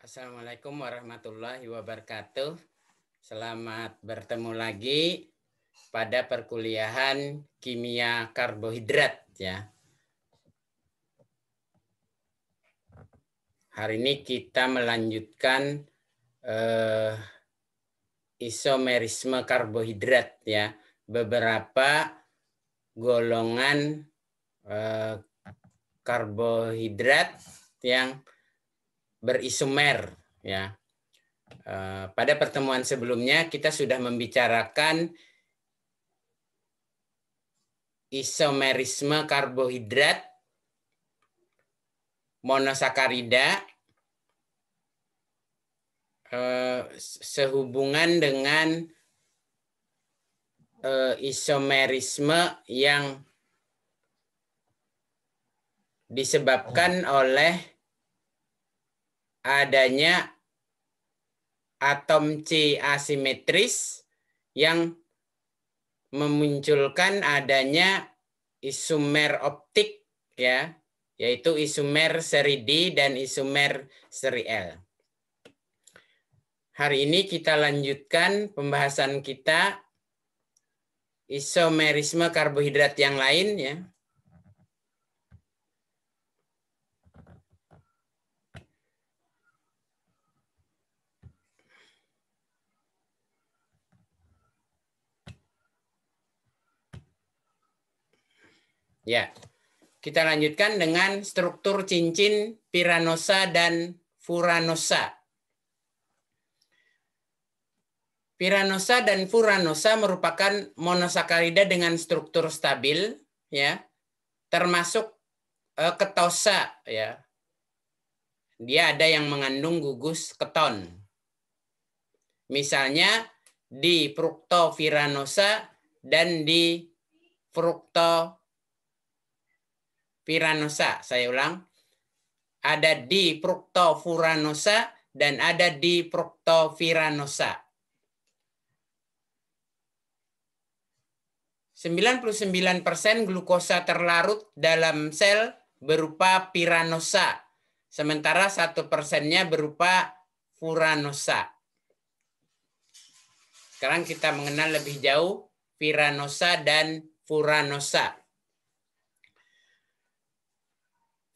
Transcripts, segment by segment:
Assalamualaikum warahmatullahi wabarakatuh. Selamat bertemu lagi pada perkuliahan kimia karbohidrat ya. Hari ini kita melanjutkan eh, isomerisme karbohidrat ya. Beberapa golongan eh, karbohidrat yang berisomer ya. Eh, pada pertemuan sebelumnya kita sudah membicarakan isomerisme karbohidrat, monosakarida, eh, sehubungan dengan eh, isomerisme yang disebabkan oleh adanya atom C asimetris yang memunculkan adanya isomer optik ya, yaitu isomer seri D dan isomer seri L. Hari ini kita lanjutkan pembahasan kita isomerisme karbohidrat yang lain ya. Ya. Kita lanjutkan dengan struktur cincin piranosa dan furanosa. Piranosa dan furanosa merupakan monosakarida dengan struktur stabil, ya, termasuk eh, ketosa, ya. Dia ada yang mengandung gugus keton. Misalnya di fructofiranosa dan di frukto piranosa. Saya ulang. Ada di fructofuranosa dan ada di fructoviranosa. 99% glukosa terlarut dalam sel berupa piranosa, sementara satu persennya berupa furanosa. Sekarang kita mengenal lebih jauh piranosa dan furanosa.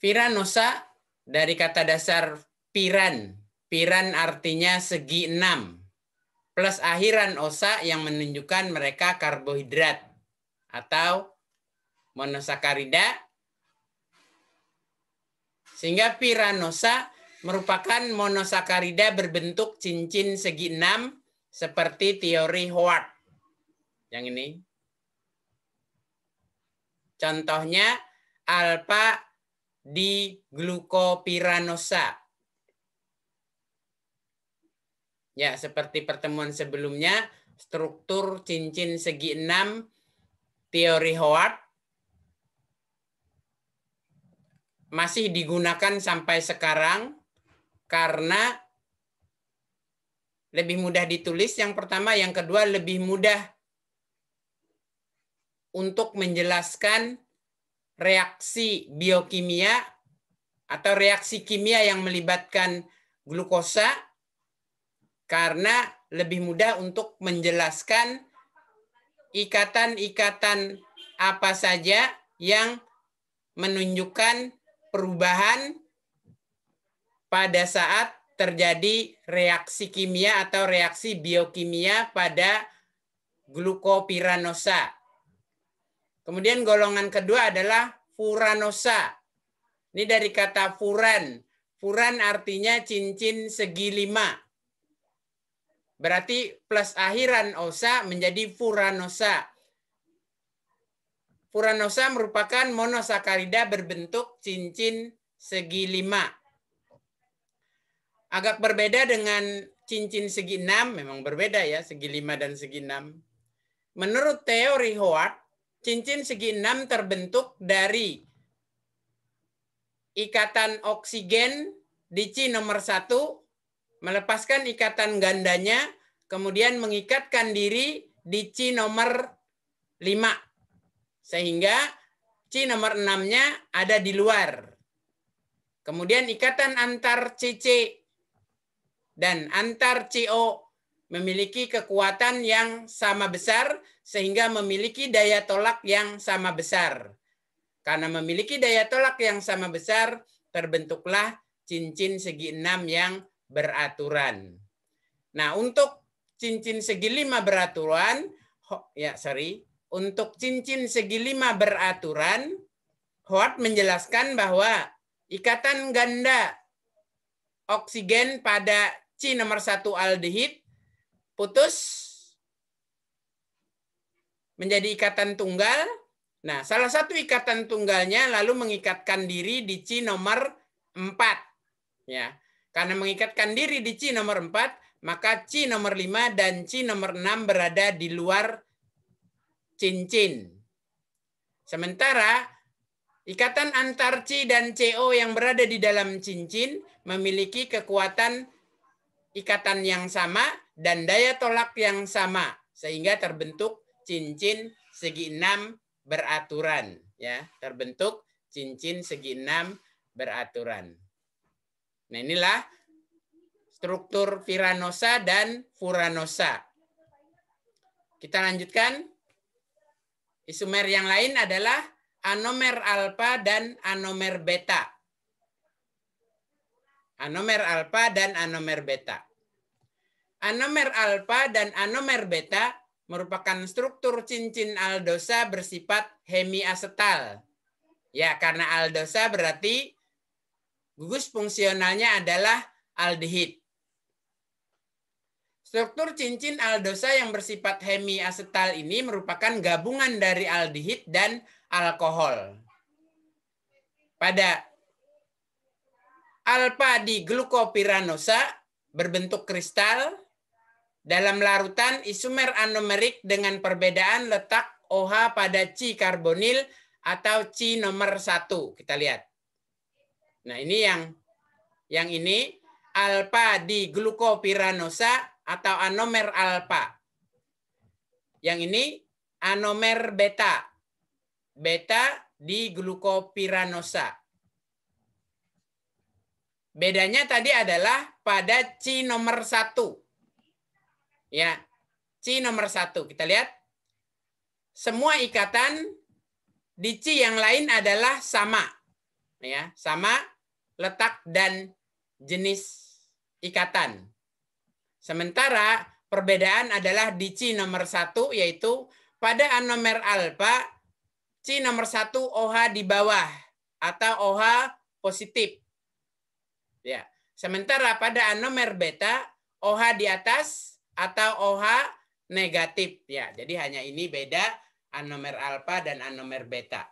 Piranosa dari kata dasar piran. Piran artinya segi enam. Plus akhiran osa yang menunjukkan mereka karbohidrat atau monosakarida. Sehingga piranosa merupakan monosakarida berbentuk cincin segi enam seperti teori Howard. Yang ini. Contohnya alfa di glukopiranosa. Ya, seperti pertemuan sebelumnya, struktur cincin segi enam teori Howard masih digunakan sampai sekarang karena lebih mudah ditulis yang pertama, yang kedua lebih mudah untuk menjelaskan reaksi biokimia atau reaksi kimia yang melibatkan glukosa karena lebih mudah untuk menjelaskan ikatan-ikatan apa saja yang menunjukkan perubahan pada saat terjadi reaksi kimia atau reaksi biokimia pada glukopiranosa. Kemudian golongan kedua adalah furanosa. Ini dari kata furan. Furan artinya cincin segi lima. Berarti plus akhiran osa menjadi furanosa. Furanosa merupakan monosakarida berbentuk cincin segi lima. Agak berbeda dengan cincin segi enam, memang berbeda ya, segi lima dan segi enam. Menurut teori Howard, cincin segi enam terbentuk dari ikatan oksigen di C nomor satu, melepaskan ikatan gandanya, kemudian mengikatkan diri di C nomor lima. Sehingga C nomor enamnya ada di luar. Kemudian ikatan antar CC dan antar CO memiliki kekuatan yang sama besar sehingga memiliki daya tolak yang sama besar. Karena memiliki daya tolak yang sama besar, terbentuklah cincin segi enam yang beraturan. Nah, untuk cincin segi lima beraturan, ya sorry, untuk cincin segi lima beraturan, Hoat menjelaskan bahwa ikatan ganda oksigen pada C nomor satu aldehid putus menjadi ikatan tunggal. Nah, salah satu ikatan tunggalnya lalu mengikatkan diri di C nomor 4. Ya. Karena mengikatkan diri di C nomor 4, maka C nomor 5 dan C nomor 6 berada di luar cincin. Sementara ikatan antar C dan CO yang berada di dalam cincin memiliki kekuatan ikatan yang sama dan daya tolak yang sama sehingga terbentuk cincin segi enam beraturan ya terbentuk cincin segi enam beraturan. Nah inilah struktur firanosa dan Furanosa. Kita lanjutkan. Isomer yang lain adalah anomer alfa dan anomer beta. Anomer alfa dan anomer beta. Anomer alfa dan anomer beta merupakan struktur cincin aldosa bersifat hemiasetal. Ya, karena aldosa berarti gugus fungsionalnya adalah aldehid. Struktur cincin aldosa yang bersifat hemiasetal ini merupakan gabungan dari aldehid dan alkohol. Pada alfa di glukopiranosa berbentuk kristal, dalam larutan isomer anomerik dengan perbedaan letak OH pada C karbonil atau C nomor satu Kita lihat. Nah, ini yang yang ini alfa di glukopiranosa atau anomer alfa. Yang ini anomer beta. Beta di glukopiranosa. Bedanya tadi adalah pada C nomor satu Ya, C nomor satu. Kita lihat. Semua ikatan di C yang lain adalah sama. Ya, sama letak dan jenis ikatan. Sementara perbedaan adalah di C nomor satu yaitu pada anomer alfa C nomor satu OH di bawah atau OH positif. Ya. Sementara pada anomer beta OH di atas atau OH negatif ya. Jadi hanya ini beda anomer alfa dan anomer beta.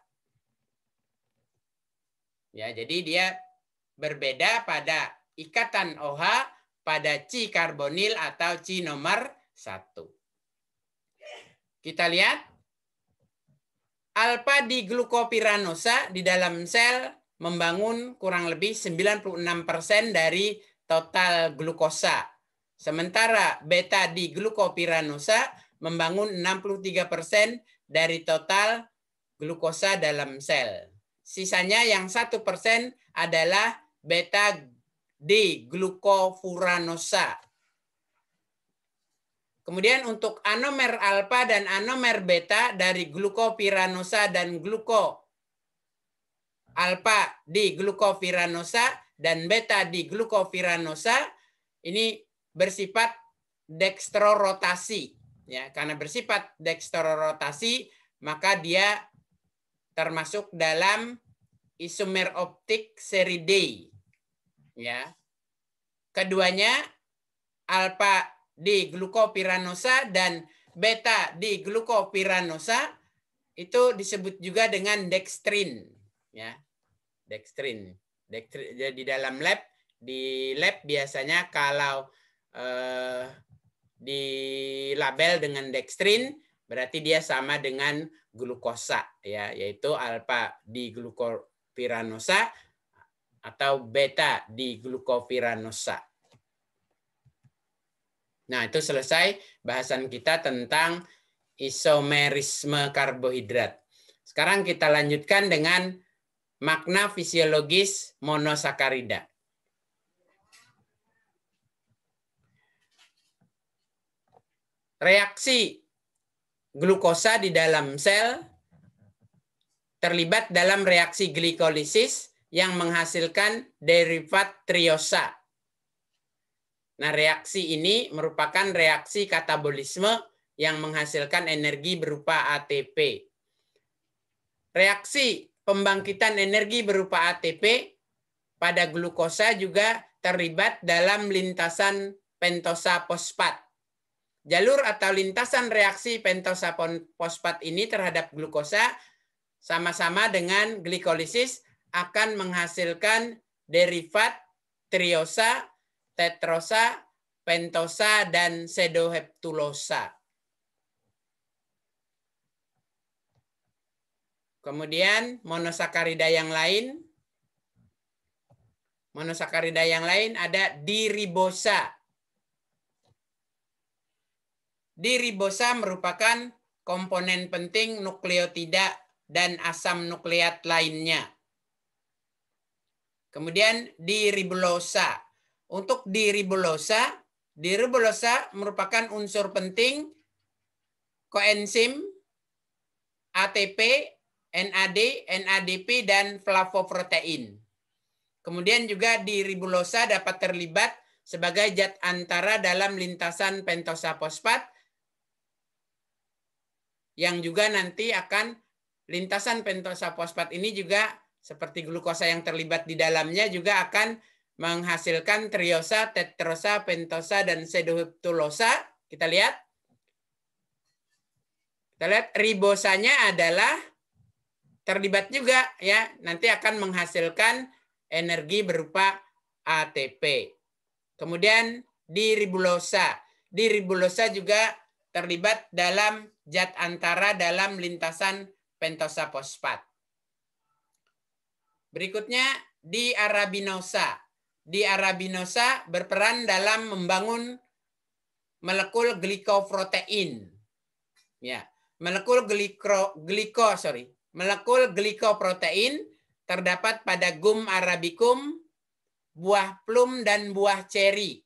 Ya, jadi dia berbeda pada ikatan OH pada C karbonil atau C nomor 1. Kita lihat alfa di glukopiranosa di dalam sel membangun kurang lebih 96% dari total glukosa Sementara beta di glukopiranosa membangun 63% dari total glukosa dalam sel. Sisanya yang 1% adalah beta di glukofuranosa. Kemudian untuk anomer alfa dan anomer beta dari glukopiranosa dan gluko alfa di glukopiranosa dan beta di glukopiranosa ini bersifat dextrorotasi ya karena bersifat dextrorotasi maka dia termasuk dalam isomer optik seri D ya keduanya alfa di glukopiranosa dan beta di glukopiranosa itu disebut juga dengan dextrin ya dextrin dextrin jadi dalam lab di lab biasanya kalau eh, label dengan dextrin berarti dia sama dengan glukosa ya yaitu alfa di glukopiranosa atau beta di glukopiranosa. Nah, itu selesai bahasan kita tentang isomerisme karbohidrat. Sekarang kita lanjutkan dengan makna fisiologis monosakarida. reaksi glukosa di dalam sel terlibat dalam reaksi glikolisis yang menghasilkan derivat triosa. Nah, reaksi ini merupakan reaksi katabolisme yang menghasilkan energi berupa ATP. Reaksi pembangkitan energi berupa ATP pada glukosa juga terlibat dalam lintasan pentosa fosfat Jalur atau lintasan reaksi pentosa fosfat ini terhadap glukosa sama-sama dengan glikolisis akan menghasilkan derivat triosa, tetrosa, pentosa, dan sedoheptulosa. Kemudian monosakarida yang lain. Monosakarida yang lain ada diribosa ribosa merupakan komponen penting nukleotida dan asam nukleat lainnya. Kemudian di ribulosa, Untuk di ribulosa, di ribulosa merupakan unsur penting koenzim ATP, NAD, NADP, dan flavoprotein. Kemudian juga di ribulosa dapat terlibat sebagai zat antara dalam lintasan pentosa fosfat yang juga nanti akan lintasan pentosa fosfat ini juga seperti glukosa yang terlibat di dalamnya juga akan menghasilkan triosa, tetrosa, pentosa, dan sedoheptulosa. Kita lihat. Kita lihat ribosanya adalah terlibat juga ya nanti akan menghasilkan energi berupa ATP. Kemudian di ribulosa. Di ribulosa juga terlibat dalam zat antara dalam lintasan pentosa fosfat. Berikutnya di arabinosa. Di arabinosa berperan dalam membangun molekul glikoprotein. Ya, molekul gliko, gliko sorry, molekul glikoprotein terdapat pada gum arabicum, buah plum dan buah ceri.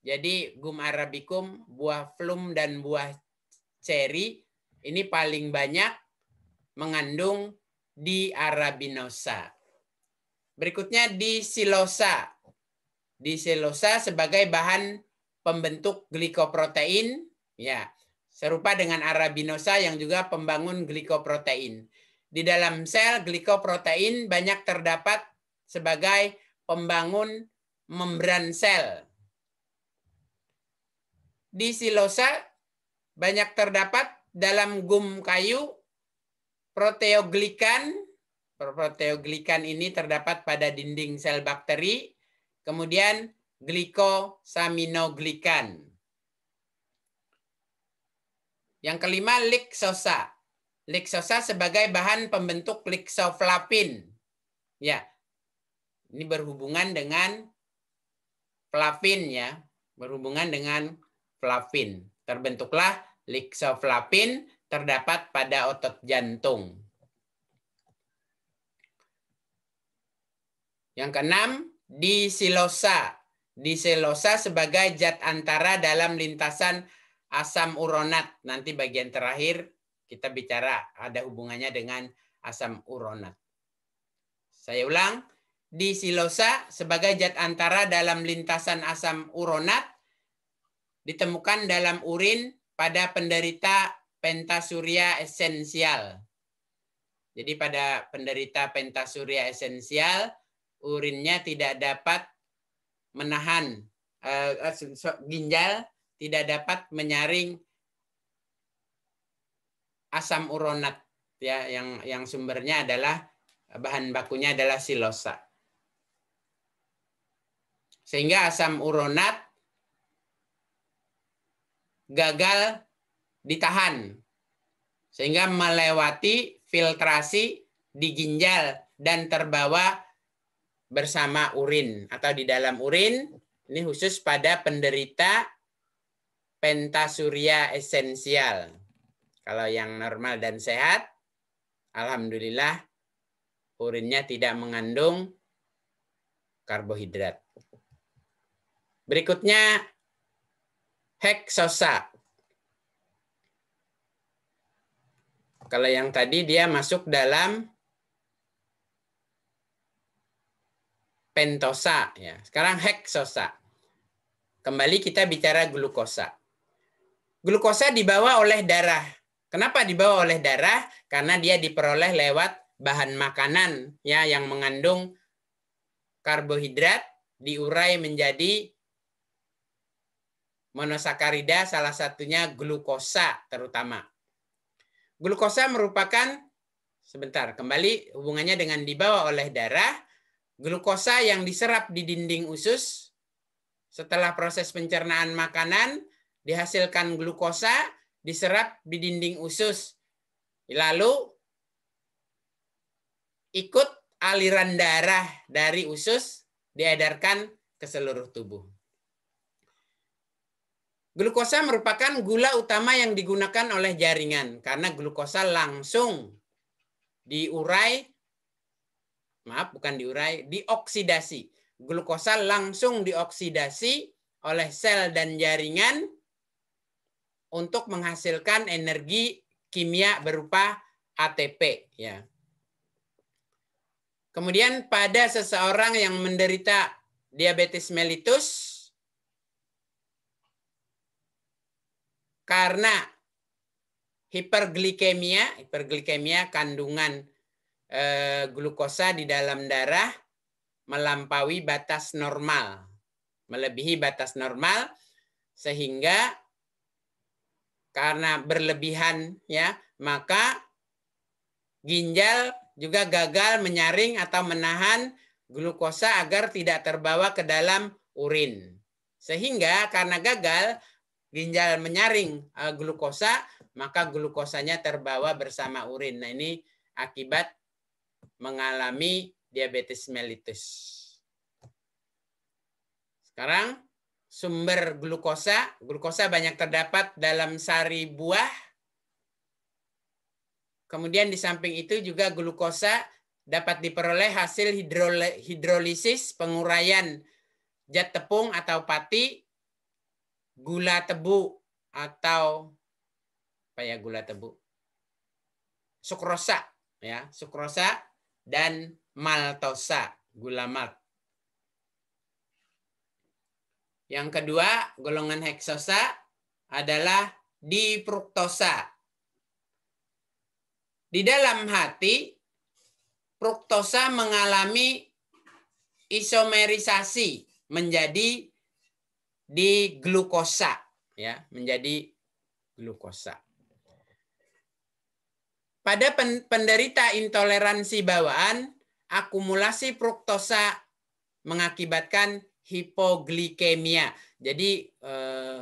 Jadi gum arabicum, buah plum dan buah ceri ini paling banyak mengandung di arabinosa. Berikutnya di silosa. Di silosa sebagai bahan pembentuk glikoprotein, ya. Serupa dengan arabinosa yang juga pembangun glikoprotein. Di dalam sel glikoprotein banyak terdapat sebagai pembangun membran sel di silosa banyak terdapat dalam gum kayu proteoglikan. Proteoglikan ini terdapat pada dinding sel bakteri, kemudian glikosaminoglikan. Yang kelima, liksosa. Liksosa sebagai bahan pembentuk liksoflavin. Ya, ini berhubungan dengan flavin ya, berhubungan dengan flavin. Terbentuklah lixoflavin terdapat pada otot jantung. Yang keenam, disilosa. Disilosa sebagai zat antara dalam lintasan asam uronat. Nanti bagian terakhir kita bicara ada hubungannya dengan asam uronat. Saya ulang, disilosa sebagai zat antara dalam lintasan asam uronat ditemukan dalam urin pada penderita pentasuria esensial. Jadi pada penderita pentasuria esensial, urinnya tidak dapat menahan uh, ginjal tidak dapat menyaring asam uronat ya yang yang sumbernya adalah bahan bakunya adalah silosa. Sehingga asam uronat gagal ditahan sehingga melewati filtrasi di ginjal dan terbawa bersama urin atau di dalam urin ini khusus pada penderita pentasuria esensial. Kalau yang normal dan sehat, alhamdulillah urinnya tidak mengandung karbohidrat. Berikutnya heksosa. Kalau yang tadi dia masuk dalam pentosa ya. Sekarang heksosa. Kembali kita bicara glukosa. Glukosa dibawa oleh darah. Kenapa dibawa oleh darah? Karena dia diperoleh lewat bahan makanan ya yang mengandung karbohidrat diurai menjadi Monosakarida salah satunya glukosa terutama. Glukosa merupakan sebentar, kembali hubungannya dengan dibawa oleh darah, glukosa yang diserap di dinding usus setelah proses pencernaan makanan dihasilkan glukosa diserap di dinding usus. Lalu ikut aliran darah dari usus diedarkan ke seluruh tubuh. Glukosa merupakan gula utama yang digunakan oleh jaringan karena glukosa langsung diurai maaf bukan diurai dioksidasi. Glukosa langsung dioksidasi oleh sel dan jaringan untuk menghasilkan energi kimia berupa ATP ya. Kemudian pada seseorang yang menderita diabetes mellitus karena hiperglikemia, hiperglikemia kandungan eh, glukosa di dalam darah melampaui batas normal, melebihi batas normal sehingga karena berlebihan ya, maka ginjal juga gagal menyaring atau menahan glukosa agar tidak terbawa ke dalam urin. Sehingga karena gagal, ginjal menyaring uh, glukosa, maka glukosanya terbawa bersama urin. Nah, ini akibat mengalami diabetes mellitus. Sekarang sumber glukosa, glukosa banyak terdapat dalam sari buah. Kemudian di samping itu juga glukosa dapat diperoleh hasil hidrolisis penguraian zat tepung atau pati gula tebu atau apa ya gula tebu sukrosa ya sukrosa dan maltosa gula malt yang kedua golongan heksosa adalah di difruktosa di dalam hati fruktosa mengalami isomerisasi menjadi di glukosa ya menjadi glukosa. Pada penderita intoleransi bawaan, akumulasi fruktosa mengakibatkan hipoglikemia. Jadi eh,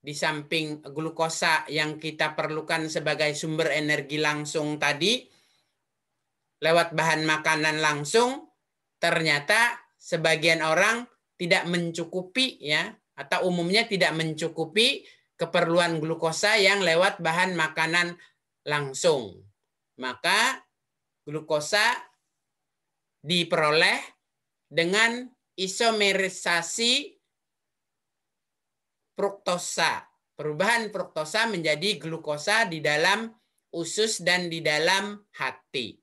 di samping glukosa yang kita perlukan sebagai sumber energi langsung tadi lewat bahan makanan langsung, ternyata sebagian orang tidak mencukupi ya atau umumnya tidak mencukupi keperluan glukosa yang lewat bahan makanan langsung. Maka glukosa diperoleh dengan isomerisasi fruktosa. Perubahan fruktosa menjadi glukosa di dalam usus dan di dalam hati.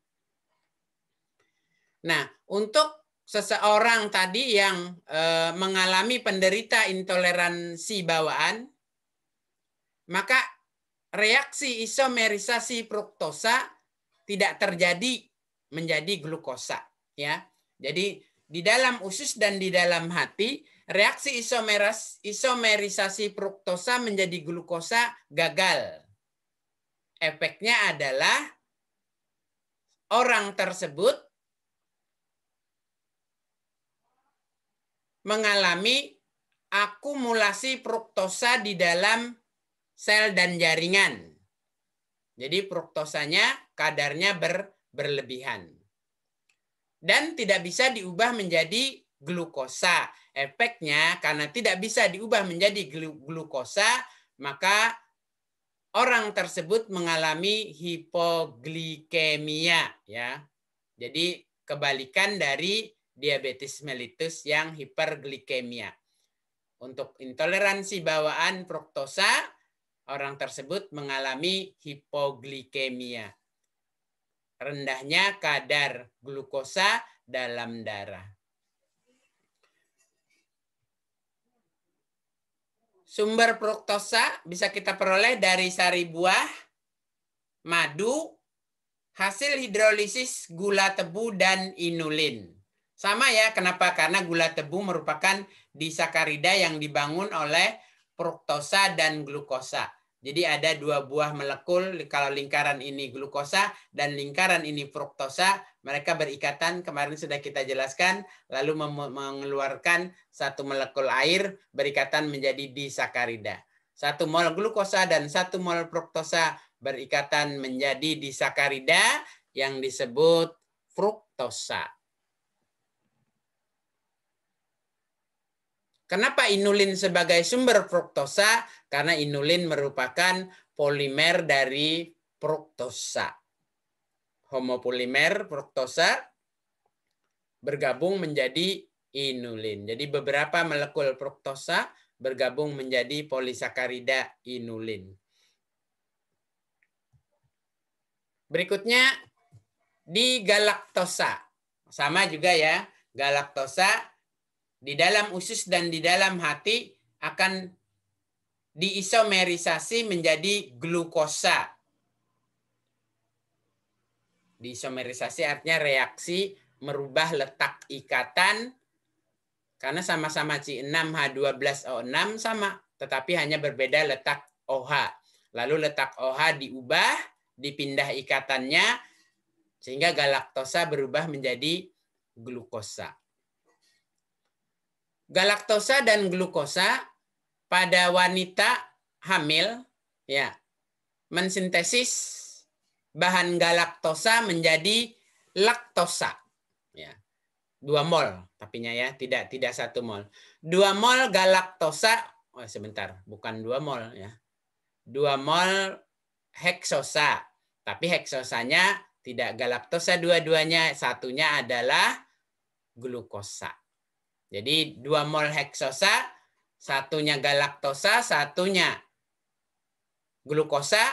Nah, untuk seseorang tadi yang eh, mengalami penderita intoleransi bawaan, maka reaksi isomerisasi fruktosa tidak terjadi menjadi glukosa, ya. Jadi di dalam usus dan di dalam hati, reaksi isomeras isomerisasi fruktosa menjadi glukosa gagal. Efeknya adalah orang tersebut mengalami akumulasi fruktosa di dalam sel dan jaringan. Jadi fruktosanya kadarnya ber, berlebihan. Dan tidak bisa diubah menjadi glukosa. Efeknya karena tidak bisa diubah menjadi glukosa, maka orang tersebut mengalami hipoglikemia ya. Jadi kebalikan dari diabetes mellitus yang hiperglikemia. Untuk intoleransi bawaan fruktosa, orang tersebut mengalami hipoglikemia. Rendahnya kadar glukosa dalam darah. Sumber fruktosa bisa kita peroleh dari sari buah, madu, hasil hidrolisis gula tebu dan inulin. Sama ya, kenapa? Karena gula tebu merupakan disakarida yang dibangun oleh fruktosa dan glukosa. Jadi ada dua buah molekul, kalau lingkaran ini glukosa dan lingkaran ini fruktosa, mereka berikatan, kemarin sudah kita jelaskan, lalu mengeluarkan satu molekul air berikatan menjadi disakarida. Satu mol glukosa dan satu mol fruktosa berikatan menjadi disakarida yang disebut fruktosa. Kenapa inulin sebagai sumber fruktosa? Karena inulin merupakan polimer dari fruktosa. Homopolimer fruktosa bergabung menjadi inulin. Jadi beberapa molekul fruktosa bergabung menjadi polisakarida inulin. Berikutnya di galaktosa. Sama juga ya, galaktosa di dalam usus dan di dalam hati akan diisomerisasi menjadi glukosa. Diisomerisasi artinya reaksi merubah letak ikatan karena sama-sama C6H12O6 sama, tetapi hanya berbeda letak OH. Lalu letak OH diubah, dipindah ikatannya, sehingga galaktosa berubah menjadi glukosa galaktosa dan glukosa pada wanita hamil ya mensintesis bahan galaktosa menjadi laktosa ya dua mol tapi ya tidak tidak satu mol dua mol galaktosa oh, sebentar bukan dua mol ya dua mol heksosa tapi heksosanya tidak galaktosa dua-duanya satunya adalah glukosa jadi dua mol heksosa, satunya galaktosa, satunya glukosa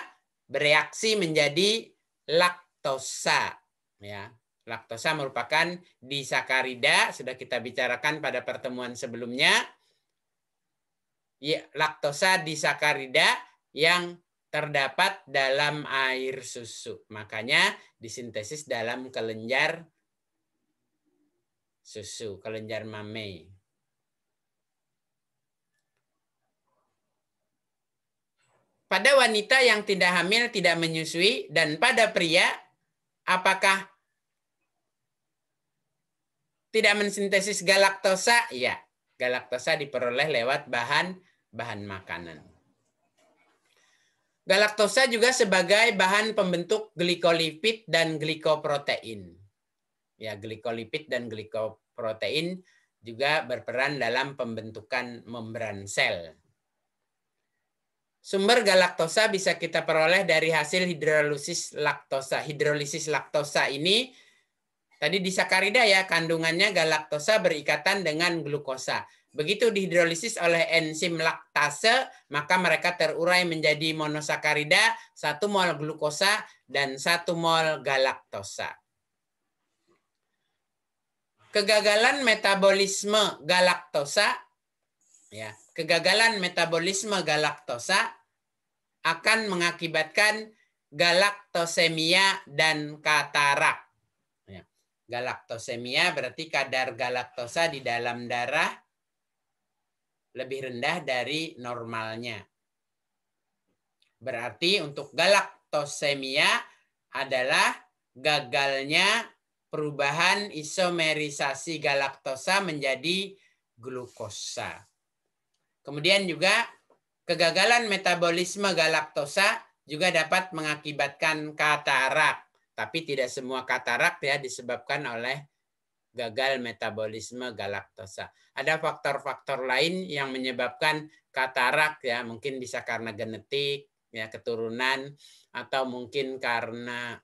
bereaksi menjadi laktosa. Ya, laktosa merupakan disakarida, sudah kita bicarakan pada pertemuan sebelumnya. Ya, laktosa disakarida yang terdapat dalam air susu. Makanya disintesis dalam kelenjar susu kelenjar mame. Pada wanita yang tidak hamil tidak menyusui dan pada pria apakah tidak mensintesis galaktosa? Ya, galaktosa diperoleh lewat bahan bahan makanan. Galaktosa juga sebagai bahan pembentuk glikolipid dan glikoprotein. Ya, glikolipid dan glikoprotein juga berperan dalam pembentukan membran sel. Sumber galaktosa bisa kita peroleh dari hasil hidrolisis laktosa. Hidrolisis laktosa ini tadi di sakarida ya kandungannya galaktosa berikatan dengan glukosa. Begitu dihidrolisis oleh enzim laktase, maka mereka terurai menjadi monosakarida, satu mol glukosa dan satu mol galaktosa kegagalan metabolisme galaktosa ya, kegagalan metabolisme galaktosa akan mengakibatkan galaktosemia dan katarak. Ya. Galaktosemia berarti kadar galaktosa di dalam darah lebih rendah dari normalnya. Berarti untuk galaktosemia adalah gagalnya perubahan isomerisasi galaktosa menjadi glukosa. Kemudian juga kegagalan metabolisme galaktosa juga dapat mengakibatkan katarak, tapi tidak semua katarak ya disebabkan oleh gagal metabolisme galaktosa. Ada faktor-faktor lain yang menyebabkan katarak ya, mungkin bisa karena genetik, ya keturunan atau mungkin karena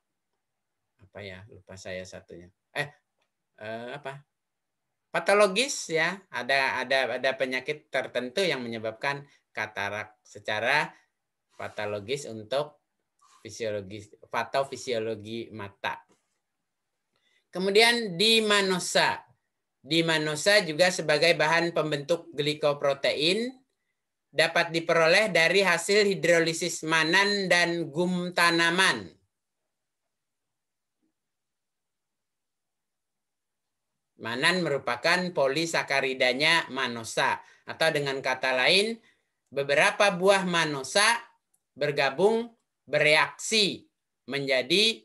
apa ya lupa saya satunya eh, uh, apa patologis ya ada ada ada penyakit tertentu yang menyebabkan katarak secara patologis untuk fisiologis patofisiologi mata kemudian di manosa di manosa juga sebagai bahan pembentuk glikoprotein dapat diperoleh dari hasil hidrolisis manan dan gum tanaman. Manan merupakan polisakaridanya manosa atau dengan kata lain beberapa buah manosa bergabung bereaksi menjadi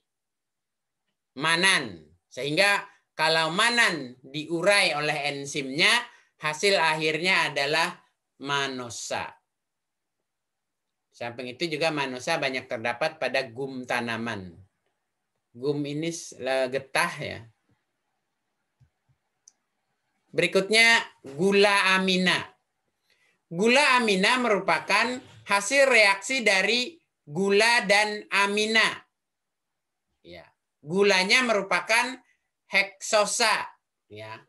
manan sehingga kalau manan diurai oleh enzimnya hasil akhirnya adalah manosa. Samping itu juga manosa banyak terdapat pada gum tanaman. Gum ini getah ya, Berikutnya gula amina. Gula amina merupakan hasil reaksi dari gula dan amina. Ya. Gulanya merupakan heksosa. Ya.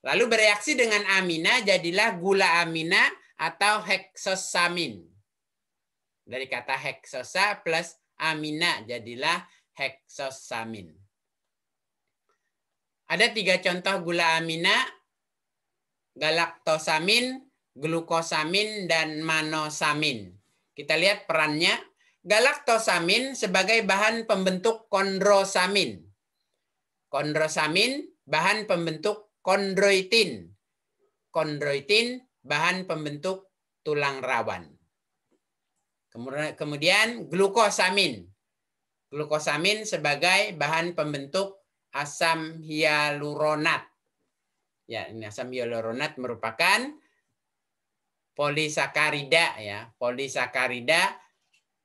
Lalu bereaksi dengan amina jadilah gula amina atau heksosamin. Dari kata heksosa plus amina jadilah heksosamin. Ada tiga contoh gula amina galaktosamin, glukosamin, dan manosamin. Kita lihat perannya. Galaktosamin sebagai bahan pembentuk kondrosamin. Kondrosamin bahan pembentuk kondroitin. Kondroitin bahan pembentuk tulang rawan. Kemudian glukosamin. Glukosamin sebagai bahan pembentuk asam hyaluronat Ya, ini asam hyaluronat merupakan polisakarida ya, polisakarida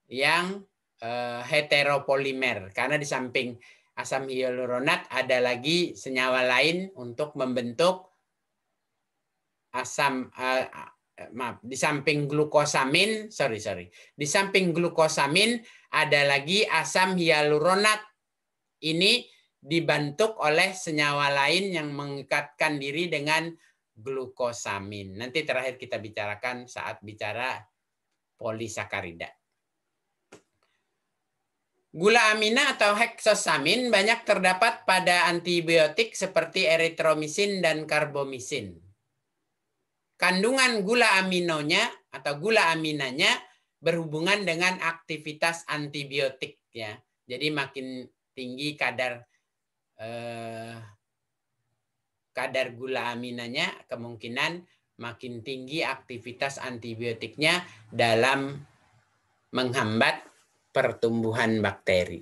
yang eh, heteropolimer karena di samping asam hyaluronat ada lagi senyawa lain untuk membentuk asam uh, maaf di samping glukosamin sorry sorry di samping glukosamin ada lagi asam hyaluronat ini dibentuk oleh senyawa lain yang mengikatkan diri dengan glukosamin. Nanti terakhir kita bicarakan saat bicara polisakarida. Gula amina atau heksosamin banyak terdapat pada antibiotik seperti eritromisin dan karbomisin. Kandungan gula aminonya atau gula aminanya berhubungan dengan aktivitas antibiotik ya. Jadi makin tinggi kadar eh, kadar gula aminanya kemungkinan makin tinggi aktivitas antibiotiknya dalam menghambat pertumbuhan bakteri.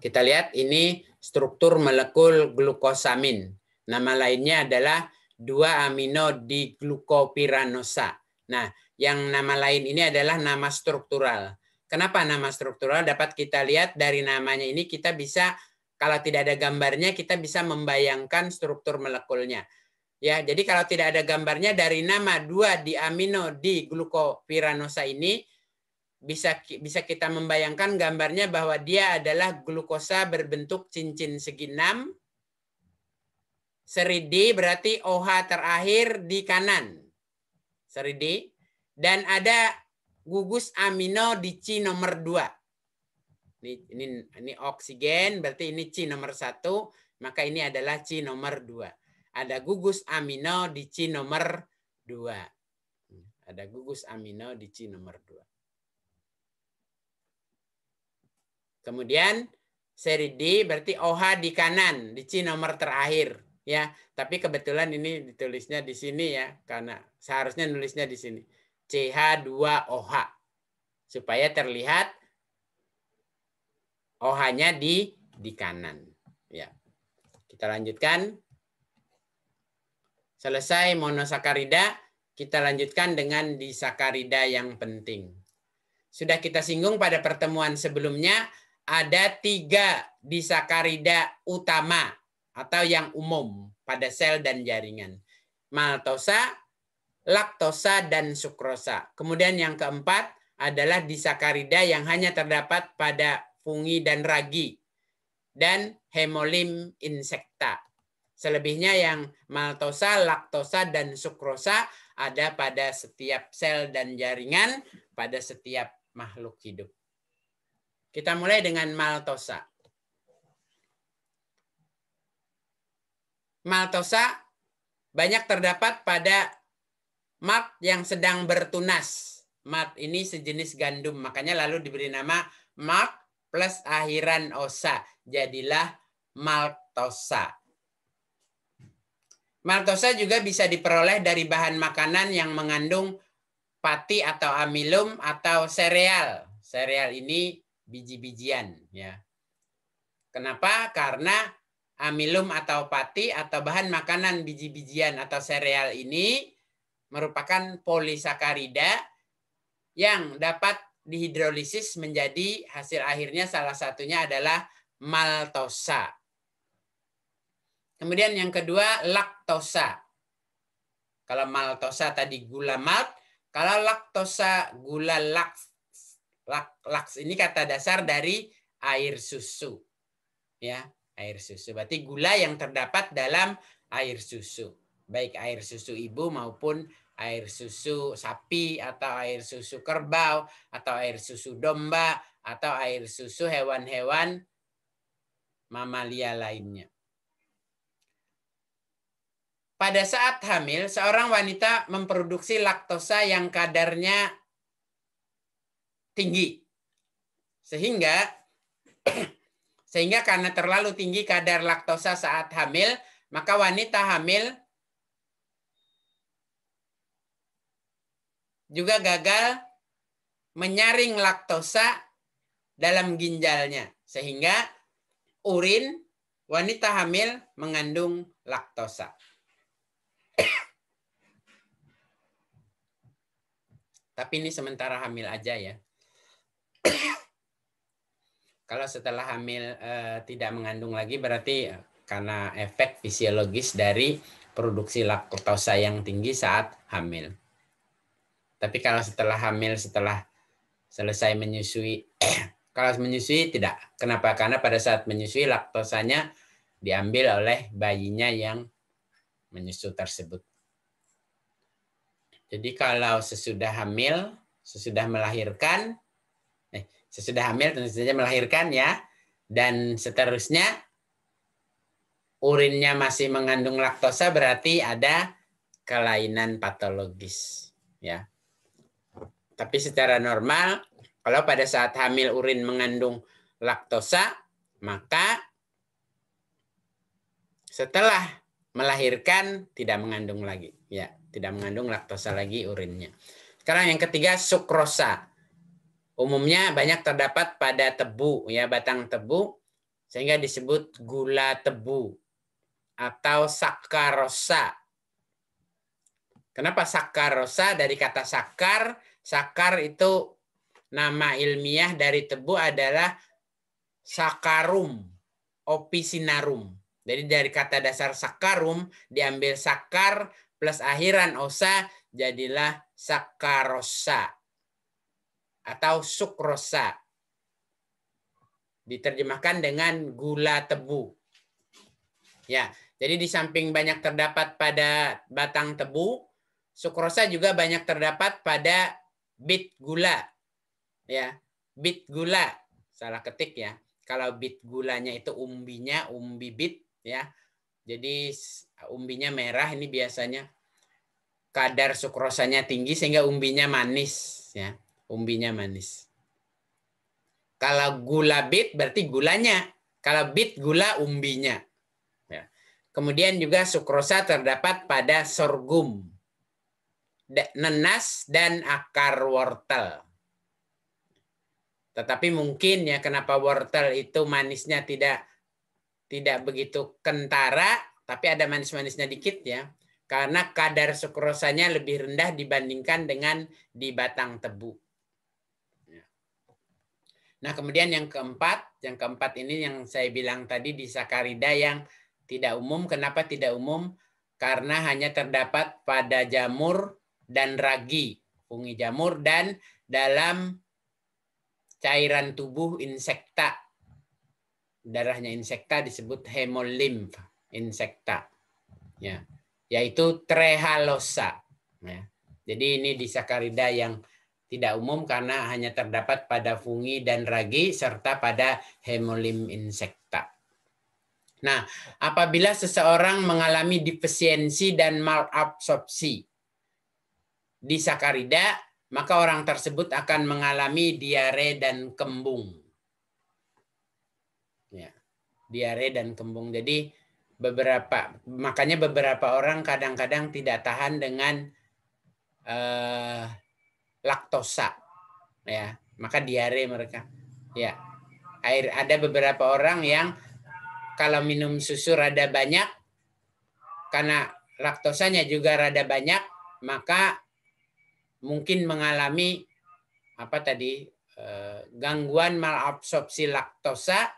Kita lihat ini struktur molekul glukosamin. Nama lainnya adalah dua amino di glukopiranosa. Nah, yang nama lain ini adalah nama struktural. Kenapa nama struktural? Dapat kita lihat dari namanya ini kita bisa kalau tidak ada gambarnya, kita bisa membayangkan struktur molekulnya. Ya, jadi kalau tidak ada gambarnya dari nama dua di amino di glukopiranosa ini bisa bisa kita membayangkan gambarnya bahwa dia adalah glukosa berbentuk cincin segi enam. Seri D berarti OH terakhir di kanan. Seri D dan ada gugus amino di C nomor 2. Ini, ini, ini oksigen, berarti ini C nomor satu, maka ini adalah C nomor dua. Ada gugus amino di C nomor dua. Ada gugus amino di C nomor dua. Kemudian seri D berarti OH di kanan di C nomor terakhir ya. Tapi kebetulan ini ditulisnya di sini ya karena seharusnya nulisnya di sini. CH2OH supaya terlihat OH-nya di di kanan. Ya. Kita lanjutkan. Selesai monosakarida, kita lanjutkan dengan disakarida yang penting. Sudah kita singgung pada pertemuan sebelumnya, ada tiga disakarida utama atau yang umum pada sel dan jaringan. Maltosa, laktosa, dan sukrosa. Kemudian yang keempat adalah disakarida yang hanya terdapat pada fungi dan ragi, dan hemolim insekta. Selebihnya yang maltosa, laktosa, dan sukrosa ada pada setiap sel dan jaringan, pada setiap makhluk hidup. Kita mulai dengan maltosa. Maltosa banyak terdapat pada mat yang sedang bertunas. Mat ini sejenis gandum, makanya lalu diberi nama mat plus akhiran osa. Jadilah maltosa. Maltosa juga bisa diperoleh dari bahan makanan yang mengandung pati atau amilum atau sereal. Sereal ini biji-bijian ya. Kenapa? Karena amilum atau pati atau bahan makanan biji-bijian atau sereal ini merupakan polisakarida yang dapat dihidrolisis menjadi hasil akhirnya salah satunya adalah maltosa. Kemudian yang kedua laktosa. Kalau maltosa tadi gula malt, kalau laktosa gula laks. Lak, laks ini kata dasar dari air susu. Ya, air susu. Berarti gula yang terdapat dalam air susu, baik air susu ibu maupun air susu sapi atau air susu kerbau atau air susu domba atau air susu hewan-hewan mamalia lainnya. Pada saat hamil, seorang wanita memproduksi laktosa yang kadarnya tinggi. Sehingga sehingga karena terlalu tinggi kadar laktosa saat hamil, maka wanita hamil juga gagal menyaring laktosa dalam ginjalnya sehingga urin wanita hamil mengandung laktosa. Tapi ini sementara hamil aja ya. Kalau setelah hamil eh, tidak mengandung lagi berarti eh, karena efek fisiologis dari produksi laktosa yang tinggi saat hamil. Tapi kalau setelah hamil, setelah selesai menyusui, kalau menyusui tidak. Kenapa? Karena pada saat menyusui laktosanya diambil oleh bayinya yang menyusu tersebut. Jadi kalau sesudah hamil, sesudah melahirkan, eh, sesudah hamil tentu saja melahirkan ya, dan seterusnya urinnya masih mengandung laktosa berarti ada kelainan patologis ya tapi secara normal, kalau pada saat hamil urin mengandung laktosa, maka setelah melahirkan tidak mengandung lagi. Ya, tidak mengandung laktosa lagi urinnya. Sekarang yang ketiga sukrosa. Umumnya banyak terdapat pada tebu ya, batang tebu sehingga disebut gula tebu atau sakarosa. Kenapa sakarosa dari kata sakar Sakar itu nama ilmiah dari tebu adalah sakarum opisinarum. Jadi dari kata dasar sakarum diambil sakar plus akhiran osa jadilah sakarosa atau sukrosa. Diterjemahkan dengan gula tebu. Ya, jadi di samping banyak terdapat pada batang tebu, sukrosa juga banyak terdapat pada bit gula. Ya, bit gula. Salah ketik ya. Kalau bit gulanya itu umbinya, umbi bit ya. Jadi umbinya merah ini biasanya kadar sukrosanya tinggi sehingga umbinya manis ya. Umbinya manis. Kalau gula bit berarti gulanya. Kalau bit gula umbinya. Ya. Kemudian juga sukrosa terdapat pada sorghum nenas dan akar wortel. Tetapi mungkin ya kenapa wortel itu manisnya tidak tidak begitu kentara, tapi ada manis-manisnya dikit ya. Karena kadar sukrosanya lebih rendah dibandingkan dengan di batang tebu. Ya. Nah kemudian yang keempat, yang keempat ini yang saya bilang tadi di sakarida yang tidak umum. Kenapa tidak umum? Karena hanya terdapat pada jamur dan ragi, fungi jamur dan dalam cairan tubuh insekta. Darahnya insekta disebut hemolimf insekta. Ya, yaitu trehalosa. Ya. Jadi ini disakarida yang tidak umum karena hanya terdapat pada fungi dan ragi serta pada hemolim insekta. Nah, apabila seseorang mengalami defisiensi dan malabsorpsi, di sakarida, maka orang tersebut akan mengalami diare dan kembung. Ya, diare dan kembung. Jadi beberapa makanya beberapa orang kadang-kadang tidak tahan dengan eh, laktosa, ya, maka diare mereka. Ya, air ada beberapa orang yang kalau minum susu rada banyak karena laktosanya juga rada banyak maka mungkin mengalami apa tadi eh, gangguan malabsorpsi laktosa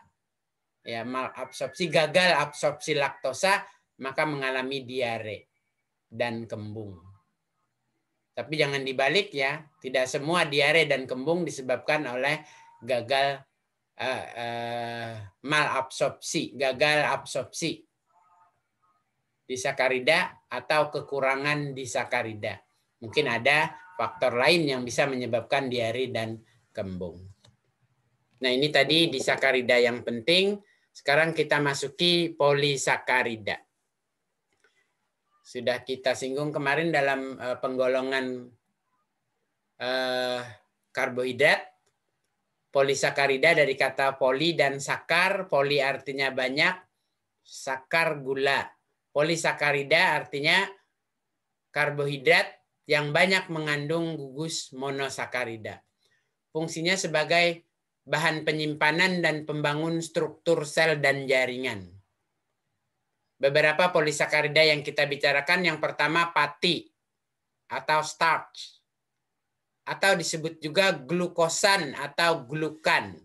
ya malabsorpsi gagal absorpsi laktosa maka mengalami diare dan kembung. Tapi jangan dibalik ya, tidak semua diare dan kembung disebabkan oleh gagal uh, uh, malabsorpsi, gagal absorpsi disakarida atau kekurangan disakarida. Mungkin ada faktor lain yang bisa menyebabkan diare dan kembung. Nah, ini tadi disakarida yang penting. Sekarang kita masuki polisakarida. Sudah kita singgung kemarin dalam eh, penggolongan eh, karbohidrat. Polisakarida dari kata poli dan sakar. Poli artinya banyak, sakar gula. Polisakarida artinya karbohidrat yang banyak mengandung gugus monosakarida. Fungsinya sebagai bahan penyimpanan dan pembangun struktur sel dan jaringan. Beberapa polisakarida yang kita bicarakan yang pertama pati atau starch atau disebut juga glukosan atau glukan.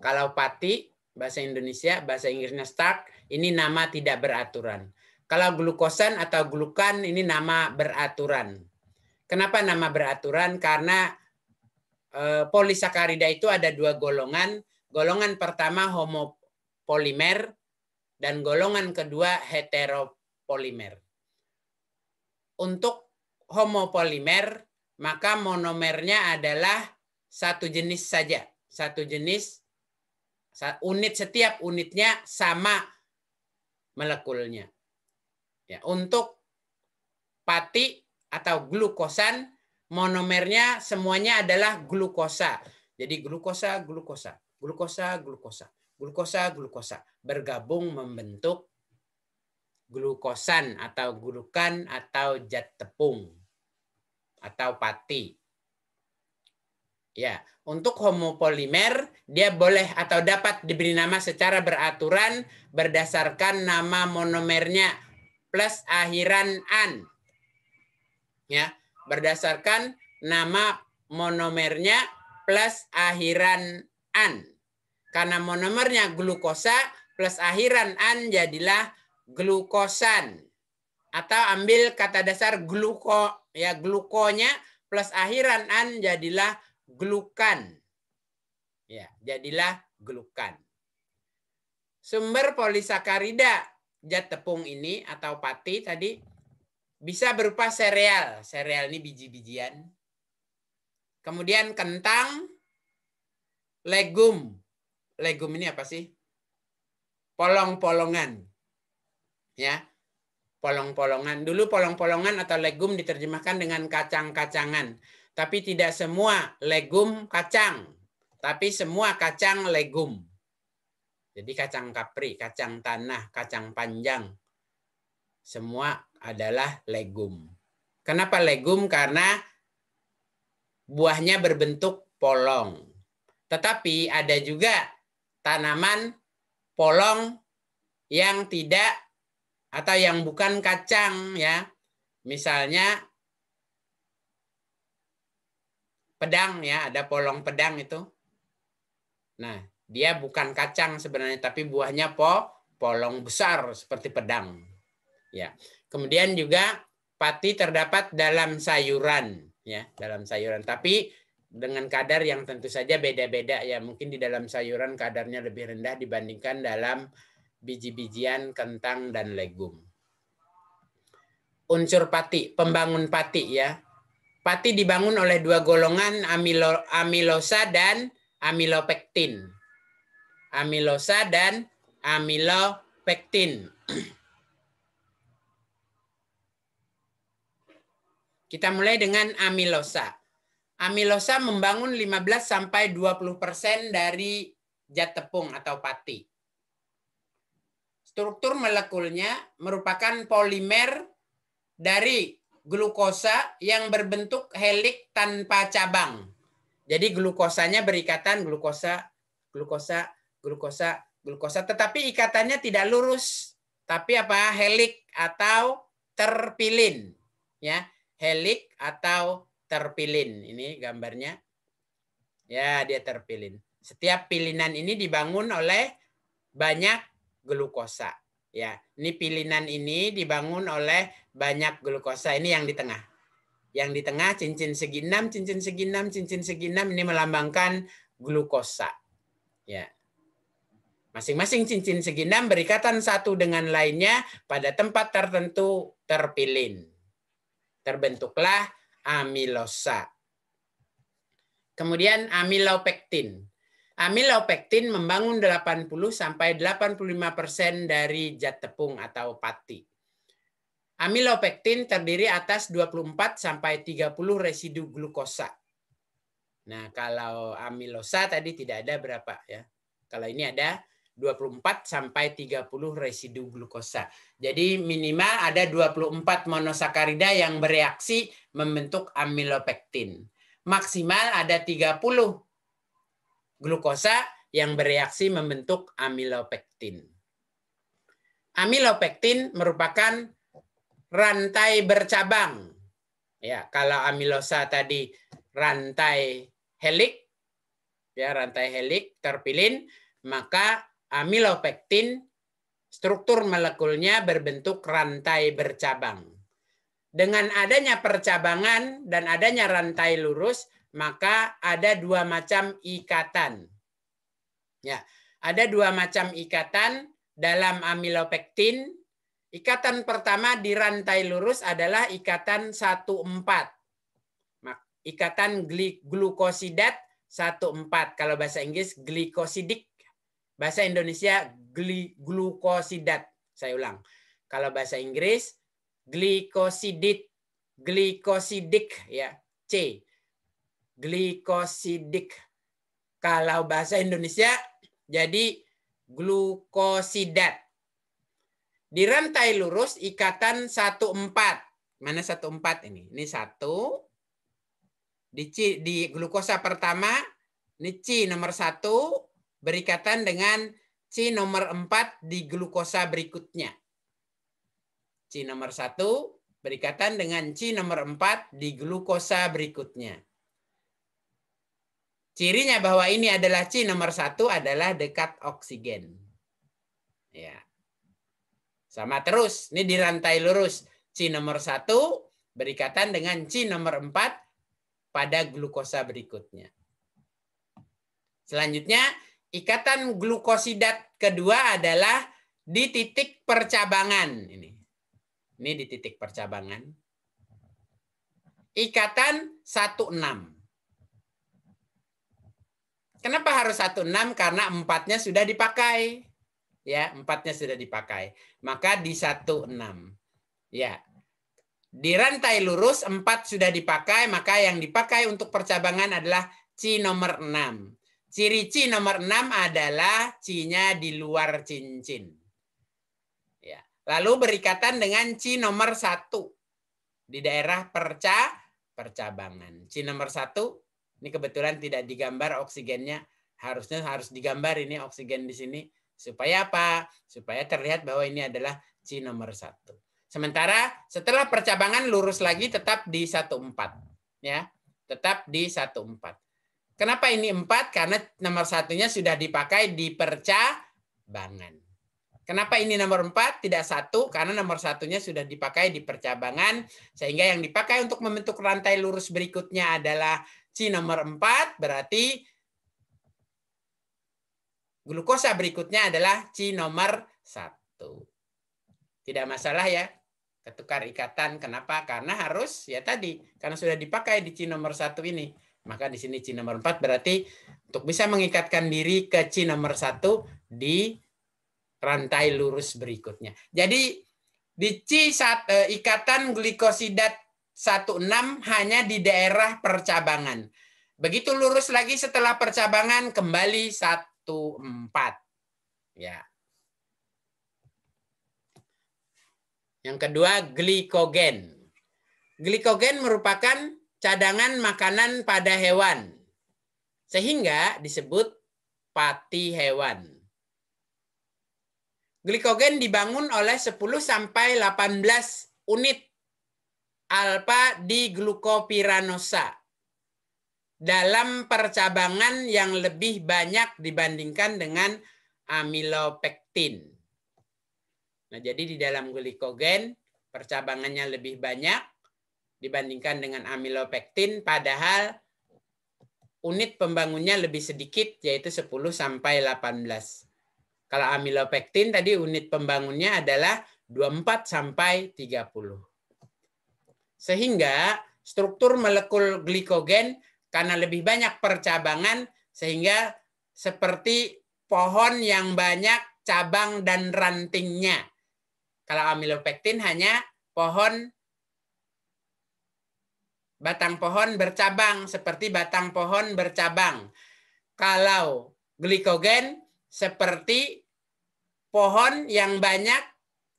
Kalau pati bahasa Indonesia, bahasa Inggrisnya starch, ini nama tidak beraturan. Kalau glukosan atau glukan ini nama beraturan. Kenapa nama beraturan? Karena eh, polisakarida itu ada dua golongan. Golongan pertama homopolimer dan golongan kedua heteropolimer. Untuk homopolimer, maka monomernya adalah satu jenis saja. Satu jenis unit setiap unitnya sama molekulnya. Ya, untuk pati atau glukosan monomernya semuanya adalah glukosa. Jadi glukosa, glukosa, glukosa, glukosa, glukosa, glukosa bergabung membentuk glukosan atau glukan atau zat tepung atau pati. Ya, untuk homopolimer dia boleh atau dapat diberi nama secara beraturan berdasarkan nama monomernya plus akhiran an. Ya, berdasarkan nama monomernya plus akhiran an. Karena monomernya glukosa plus akhiran an jadilah glukosan. Atau ambil kata dasar gluko ya glukonya plus akhiran an jadilah glukan. Ya, jadilah glukan. Sumber polisakarida zat tepung ini atau pati tadi bisa berupa sereal. Sereal ini biji-bijian. Kemudian kentang, legum. Legum ini apa sih? Polong-polongan. Ya. Polong-polongan. Dulu polong-polongan atau legum diterjemahkan dengan kacang-kacangan. Tapi tidak semua legum kacang. Tapi semua kacang legum. Jadi kacang kapri, kacang tanah, kacang panjang, semua adalah legum. Kenapa legum? Karena buahnya berbentuk polong. Tetapi ada juga tanaman polong yang tidak atau yang bukan kacang ya. Misalnya pedang ya, ada polong pedang itu. Nah, dia bukan kacang sebenarnya, tapi buahnya po, polong besar seperti pedang. Ya. Kemudian juga pati terdapat dalam sayuran, ya, dalam sayuran. Tapi dengan kadar yang tentu saja beda-beda ya. Mungkin di dalam sayuran kadarnya lebih rendah dibandingkan dalam biji-bijian, kentang dan legum. Unsur pati, pembangun pati ya. Pati dibangun oleh dua golongan amilo, amilosa dan amilopektin amilosa dan amilopektin. Kita mulai dengan amilosa. Amilosa membangun 15 sampai 20% dari zat tepung atau pati. Struktur molekulnya merupakan polimer dari glukosa yang berbentuk helik tanpa cabang. Jadi glukosanya berikatan glukosa glukosa glukosa glukosa tetapi ikatannya tidak lurus tapi apa helik atau terpilin ya helik atau terpilin ini gambarnya ya dia terpilin setiap pilinan ini dibangun oleh banyak glukosa ya ini pilinan ini dibangun oleh banyak glukosa ini yang di tengah yang di tengah cincin segi enam cincin segi enam cincin segi enam ini melambangkan glukosa ya Masing-masing cincin segi enam berikatan satu dengan lainnya pada tempat tertentu terpilin. Terbentuklah amilosa. Kemudian amilopektin. Amilopektin membangun 80 sampai 85% dari zat tepung atau pati. Amilopektin terdiri atas 24 sampai 30 residu glukosa. Nah, kalau amilosa tadi tidak ada berapa ya. Kalau ini ada 24 sampai 30 residu glukosa. Jadi minimal ada 24 monosakarida yang bereaksi membentuk amilopektin. Maksimal ada 30 glukosa yang bereaksi membentuk amilopektin. Amilopektin merupakan rantai bercabang. Ya, kalau amilosa tadi rantai helik, ya rantai helik terpilin, maka amilopektin struktur molekulnya berbentuk rantai bercabang. Dengan adanya percabangan dan adanya rantai lurus, maka ada dua macam ikatan. Ya, ada dua macam ikatan dalam amilopektin. Ikatan pertama di rantai lurus adalah ikatan 14. Ikatan glukosidat 14 kalau bahasa Inggris glikosidik Bahasa Indonesia glukosidat. Saya ulang. Kalau bahasa Inggris glikosidit, glikosidik ya, C. Glikosidik. Kalau bahasa Indonesia jadi glukosidat. Di rantai lurus ikatan 14. Mana 14 ini? Ini satu Di, di glukosa pertama, ini C nomor satu berikatan dengan C nomor 4 di glukosa berikutnya. C nomor 1 berikatan dengan C nomor 4 di glukosa berikutnya. Cirinya bahwa ini adalah C nomor 1 adalah dekat oksigen. Ya. Sama terus, ini di rantai lurus. C nomor 1 berikatan dengan C nomor 4 pada glukosa berikutnya. Selanjutnya, Ikatan glukosidat kedua adalah di titik percabangan ini. Ini di titik percabangan. Ikatan 16. Kenapa harus 16? Karena empatnya sudah dipakai. Ya, empatnya sudah dipakai. Maka di 16. Ya. Di rantai lurus 4 sudah dipakai, maka yang dipakai untuk percabangan adalah C nomor 6. Ciri C nomor 6 adalah C-nya di luar cincin. Ya. Lalu berikatan dengan C nomor 1 di daerah perca percabangan. C nomor 1 ini kebetulan tidak digambar oksigennya. Harusnya harus digambar ini oksigen di sini supaya apa? Supaya terlihat bahwa ini adalah C nomor 1. Sementara setelah percabangan lurus lagi tetap di 14 ya. Tetap di 14. Kenapa ini empat? Karena nomor satunya sudah dipakai di percabangan. Kenapa ini nomor empat? Tidak satu, karena nomor satunya sudah dipakai di percabangan. Sehingga yang dipakai untuk membentuk rantai lurus berikutnya adalah C nomor empat, berarti glukosa berikutnya adalah C nomor satu. Tidak masalah ya, ketukar ikatan. Kenapa? Karena harus, ya tadi, karena sudah dipakai di C nomor satu ini. Maka di sini C nomor 4 berarti untuk bisa mengikatkan diri ke C nomor 1 di rantai lurus berikutnya. Jadi di C saat, e, ikatan glikosidat 16 hanya di daerah percabangan. Begitu lurus lagi setelah percabangan kembali 14. Ya. Yang kedua glikogen. Glikogen merupakan cadangan makanan pada hewan. Sehingga disebut pati hewan. Glikogen dibangun oleh 10 sampai 18 unit alfa di glukopiranosa dalam percabangan yang lebih banyak dibandingkan dengan amilopektin. Nah, jadi di dalam glikogen percabangannya lebih banyak dibandingkan dengan amilopektin padahal unit pembangunnya lebih sedikit yaitu 10 sampai 18. Kalau amilopektin tadi unit pembangunnya adalah 24 sampai 30. Sehingga struktur molekul glikogen karena lebih banyak percabangan sehingga seperti pohon yang banyak cabang dan rantingnya. Kalau amilopektin hanya pohon Batang pohon bercabang seperti batang pohon bercabang. Kalau glikogen seperti pohon yang banyak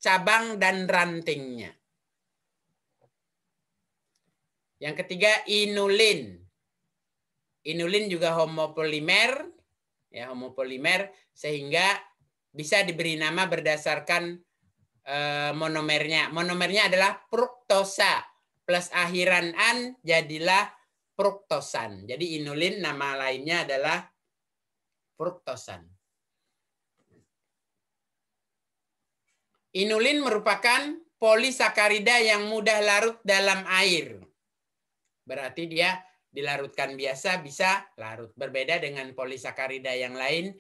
cabang dan rantingnya. Yang ketiga inulin. Inulin juga homopolimer ya homopolimer sehingga bisa diberi nama berdasarkan eh, monomernya. Monomernya adalah fruktosa plus akhiran an jadilah fruktosan. Jadi inulin nama lainnya adalah fruktosan. Inulin merupakan polisakarida yang mudah larut dalam air. Berarti dia dilarutkan biasa bisa larut. Berbeda dengan polisakarida yang lain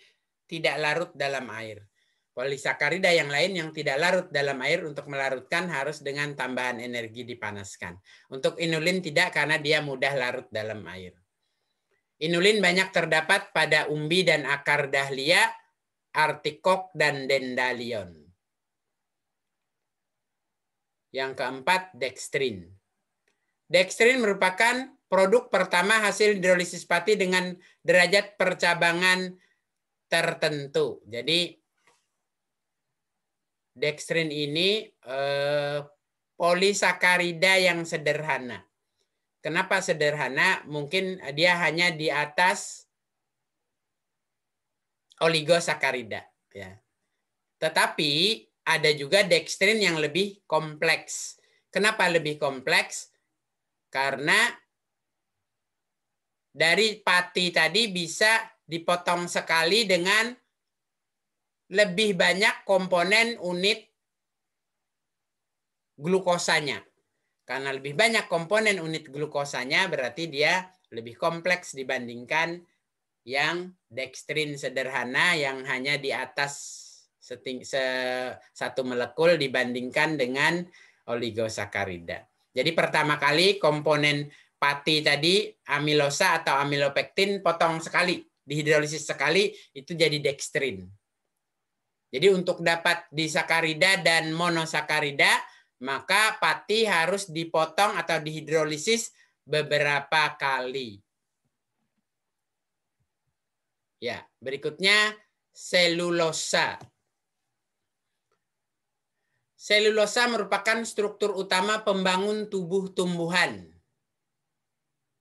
tidak larut dalam air. Polisakarida yang lain yang tidak larut dalam air untuk melarutkan harus dengan tambahan energi dipanaskan. Untuk inulin tidak karena dia mudah larut dalam air. Inulin banyak terdapat pada umbi dan akar dahlia, artikok, dan dendalion. Yang keempat, dextrin. Dextrin merupakan produk pertama hasil hidrolisis pati dengan derajat percabangan tertentu. Jadi dextrin ini eh, polisakarida yang sederhana. Kenapa sederhana? Mungkin dia hanya di atas oligosakarida. Ya. Tetapi ada juga dextrin yang lebih kompleks. Kenapa lebih kompleks? Karena dari pati tadi bisa dipotong sekali dengan lebih banyak komponen unit glukosanya. Karena lebih banyak komponen unit glukosanya berarti dia lebih kompleks dibandingkan yang dextrin sederhana yang hanya di atas seting, se, satu molekul dibandingkan dengan oligosakarida. Jadi pertama kali komponen pati tadi amilosa atau amilopektin potong sekali, dihidrolisis sekali itu jadi dextrin. Jadi untuk dapat disakarida dan monosakarida, maka pati harus dipotong atau dihidrolisis beberapa kali. Ya, berikutnya selulosa. Selulosa merupakan struktur utama pembangun tubuh tumbuhan.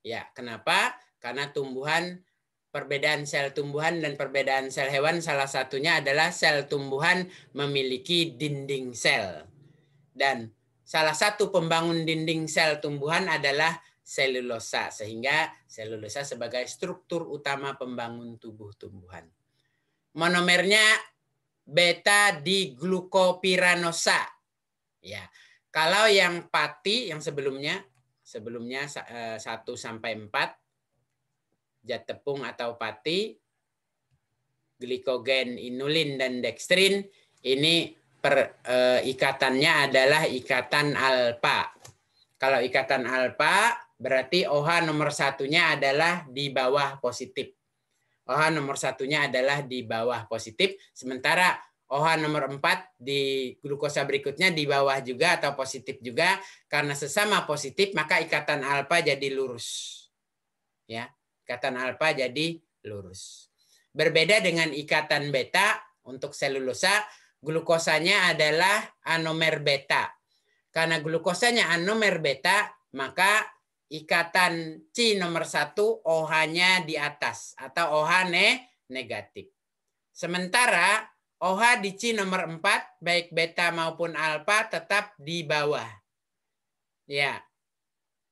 Ya, kenapa? Karena tumbuhan perbedaan sel tumbuhan dan perbedaan sel hewan salah satunya adalah sel tumbuhan memiliki dinding sel. Dan salah satu pembangun dinding sel tumbuhan adalah selulosa sehingga selulosa sebagai struktur utama pembangun tubuh tumbuhan. Monomernya beta di glukopiranosa. Ya. Kalau yang pati yang sebelumnya sebelumnya 1 eh, sampai 4 zat tepung atau pati, glikogen, inulin, dan dextrin ini per, e, ikatannya adalah ikatan alfa. Kalau ikatan alfa berarti OH nomor satunya adalah di bawah positif. OH nomor satunya adalah di bawah positif, sementara OH nomor 4 di glukosa berikutnya di bawah juga atau positif juga karena sesama positif maka ikatan alfa jadi lurus. Ya. Ikatan alfa jadi lurus. Berbeda dengan ikatan beta untuk selulosa, glukosanya adalah anomer beta. Karena glukosanya anomer beta, maka ikatan C nomor satu OH-nya di atas atau OH ne negatif. Sementara OH di C nomor 4 baik beta maupun alfa tetap di bawah. Ya.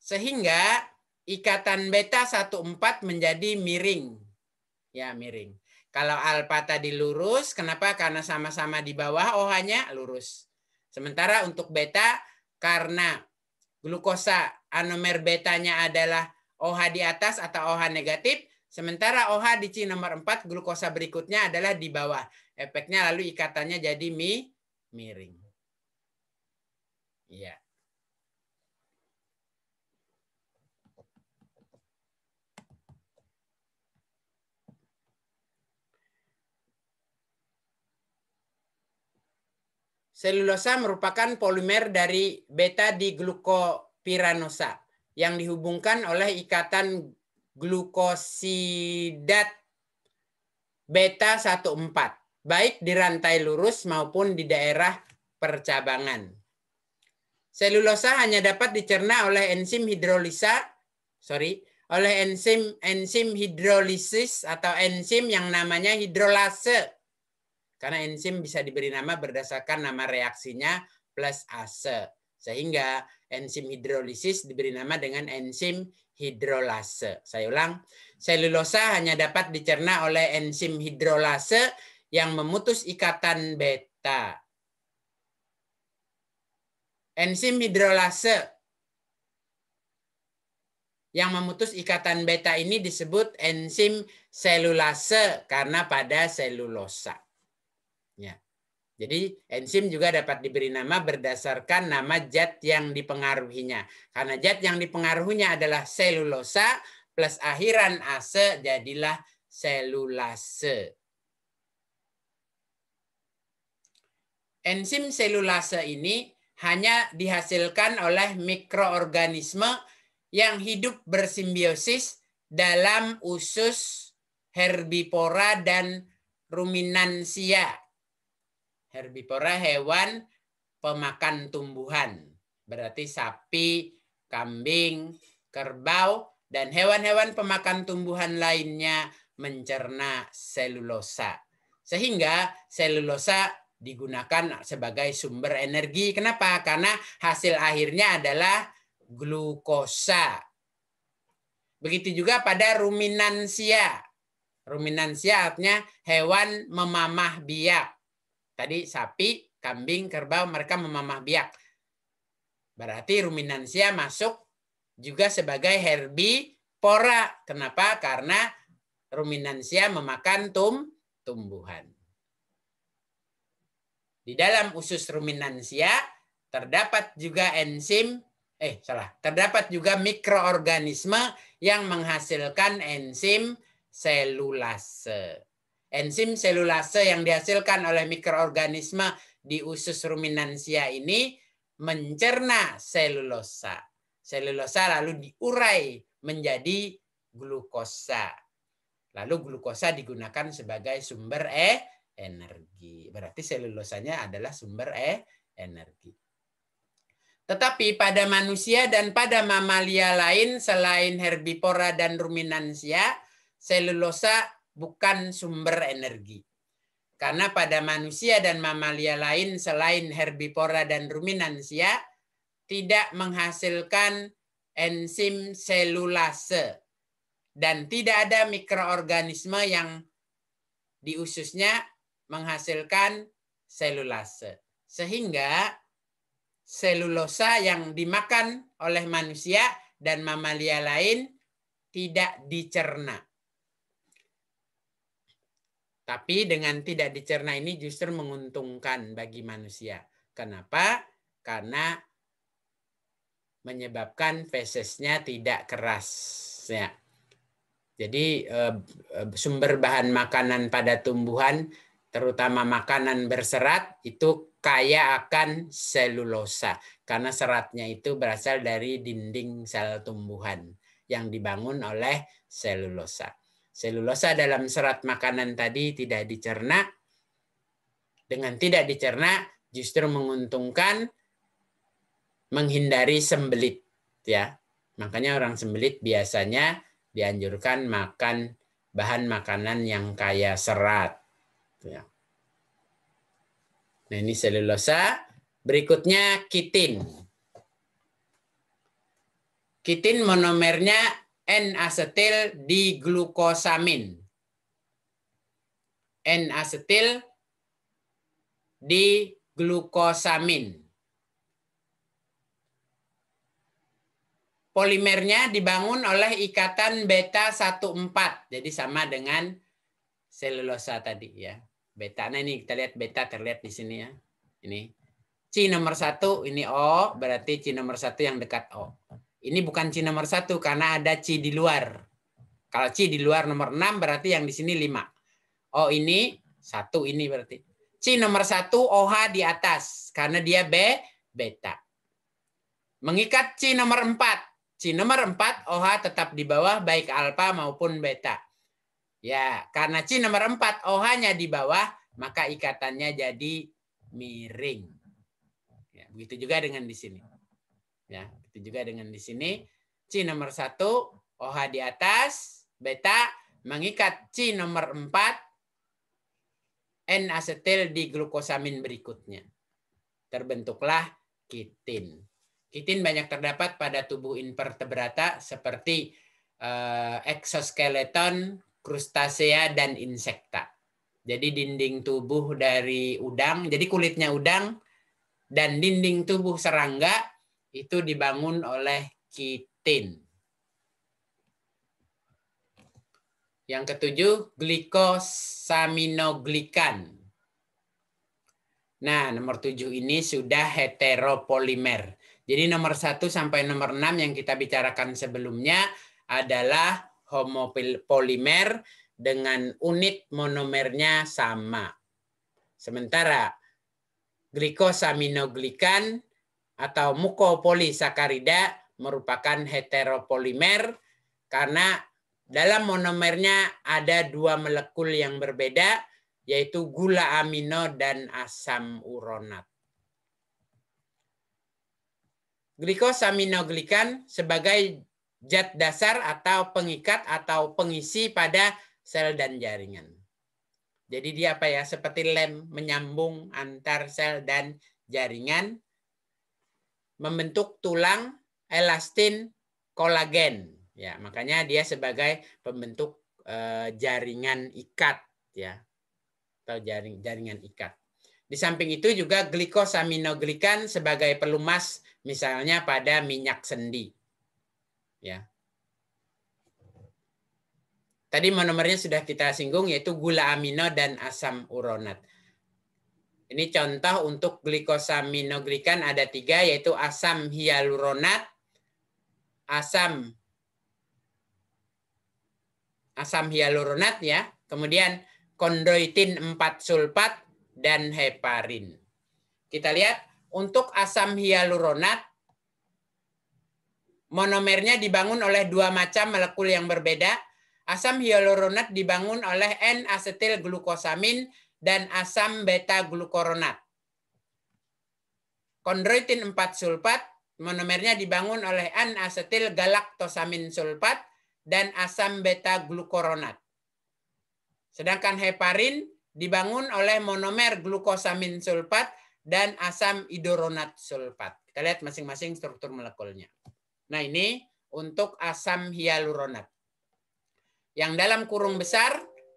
Sehingga ikatan beta 14 menjadi miring. Ya, miring. Kalau alfa tadi lurus, kenapa? Karena sama-sama di bawah OH-nya lurus. Sementara untuk beta karena glukosa anomer betanya adalah OH di atas atau OH negatif, sementara OH di C nomor 4 glukosa berikutnya adalah di bawah. Efeknya lalu ikatannya jadi mi miring. Iya. Selulosa merupakan polimer dari beta di glukopiranosa yang dihubungkan oleh ikatan glukosidat beta 14 baik di rantai lurus maupun di daerah percabangan. Selulosa hanya dapat dicerna oleh enzim hidrolisa, sorry, oleh enzim enzim hidrolisis atau enzim yang namanya hidrolase karena enzim bisa diberi nama berdasarkan nama reaksinya plus ase. Sehingga enzim hidrolisis diberi nama dengan enzim hidrolase. Saya ulang, selulosa hanya dapat dicerna oleh enzim hidrolase yang memutus ikatan beta. Enzim hidrolase yang memutus ikatan beta ini disebut enzim selulase karena pada selulosa. Ya. Jadi enzim juga dapat diberi nama berdasarkan nama zat yang dipengaruhinya. Karena zat yang dipengaruhinya adalah selulosa plus akhiran ase jadilah selulase. Enzim selulase ini hanya dihasilkan oleh mikroorganisme yang hidup bersimbiosis dalam usus herbivora dan ruminansia herbivora hewan pemakan tumbuhan. Berarti sapi, kambing, kerbau, dan hewan-hewan pemakan tumbuhan lainnya mencerna selulosa. Sehingga selulosa digunakan sebagai sumber energi. Kenapa? Karena hasil akhirnya adalah glukosa. Begitu juga pada ruminansia. Ruminansia artinya hewan memamah biak. Tadi sapi, kambing, kerbau, mereka memamah biak. Berarti ruminansia masuk juga sebagai herbivora. Kenapa? Karena ruminansia memakan tum tumbuhan. Di dalam usus ruminansia terdapat juga enzim eh salah, terdapat juga mikroorganisme yang menghasilkan enzim selulase. Enzim selulase yang dihasilkan oleh mikroorganisme di usus ruminansia ini mencerna selulosa. Selulosa lalu diurai menjadi glukosa. Lalu glukosa digunakan sebagai sumber eh energi. Berarti selulosanya adalah sumber eh energi. Tetapi pada manusia dan pada mamalia lain selain herbivora dan ruminansia, selulosa bukan sumber energi. Karena pada manusia dan mamalia lain selain herbivora dan ruminansia tidak menghasilkan enzim selulase dan tidak ada mikroorganisme yang di ususnya menghasilkan selulase. Sehingga selulosa yang dimakan oleh manusia dan mamalia lain tidak dicerna. Tapi dengan tidak dicerna ini justru menguntungkan bagi manusia. Kenapa? Karena menyebabkan fesesnya tidak keras. Ya. Jadi eh, eh, sumber bahan makanan pada tumbuhan, terutama makanan berserat, itu kaya akan selulosa. Karena seratnya itu berasal dari dinding sel tumbuhan yang dibangun oleh selulosa. Selulosa dalam serat makanan tadi tidak dicerna. Dengan tidak dicerna justru menguntungkan menghindari sembelit ya. Makanya orang sembelit biasanya dianjurkan makan bahan makanan yang kaya serat. Ya. Nah ini selulosa. Berikutnya kitin. Kitin monomernya N-acetyl diglukosamin. N-acetyl diglukosamin. Polimernya dibangun oleh ikatan beta 14. Jadi sama dengan selulosa tadi ya. Beta nah ini kita lihat beta terlihat di sini ya. Ini C nomor satu ini O, berarti C nomor satu yang dekat O. Ini bukan C nomor satu karena ada C di luar. Kalau C di luar nomor 6 berarti yang di sini 5. Oh ini satu ini berarti. C nomor satu OH di atas karena dia B beta. Mengikat C nomor 4. C nomor 4 OH tetap di bawah baik alfa maupun beta. Ya, karena C nomor 4 OH-nya di bawah, maka ikatannya jadi miring. Ya, begitu juga dengan di sini. Ya, itu juga dengan di sini C nomor satu, OH di atas, beta mengikat C nomor empat N asetil di glukosamin berikutnya. Terbentuklah kitin. Kitin banyak terdapat pada tubuh invertebrata seperti eh, exoskeleton, krustasea dan insekta. Jadi dinding tubuh dari udang, jadi kulitnya udang dan dinding tubuh serangga itu dibangun oleh kitin. Yang ketujuh, glikosaminoglikan. Nah, nomor tujuh ini sudah heteropolimer. Jadi nomor satu sampai nomor enam yang kita bicarakan sebelumnya adalah homopolimer dengan unit monomernya sama. Sementara glikosaminoglikan atau mukopolisakarida merupakan heteropolimer karena dalam monomernya ada dua molekul yang berbeda yaitu gula amino dan asam uronat. Glikosaminoglikan sebagai zat dasar atau pengikat atau pengisi pada sel dan jaringan. Jadi dia apa ya seperti lem menyambung antar sel dan jaringan membentuk tulang elastin kolagen ya makanya dia sebagai pembentuk e, jaringan ikat ya atau jaring jaringan ikat di samping itu juga glikosaminoglikan sebagai pelumas misalnya pada minyak sendi ya Tadi monomernya sudah kita singgung yaitu gula amino dan asam uronat. Ini contoh untuk glikosaminoglikan ada tiga, yaitu asam hyaluronat, asam asam hyaluronat ya, kemudian kondroitin 4 sulfat dan heparin. Kita lihat untuk asam hyaluronat monomernya dibangun oleh dua macam molekul yang berbeda. Asam hyaluronat dibangun oleh n asetil glukosamin dan asam beta glukoronat. Kondroitin 4 sulfat monomernya dibangun oleh anasetil galaktosamin sulfat dan asam beta glukoronat. Sedangkan heparin dibangun oleh monomer glukosamin sulfat dan asam idoronat sulfat. Kita lihat masing-masing struktur molekulnya. Nah, ini untuk asam hialuronat, Yang dalam kurung besar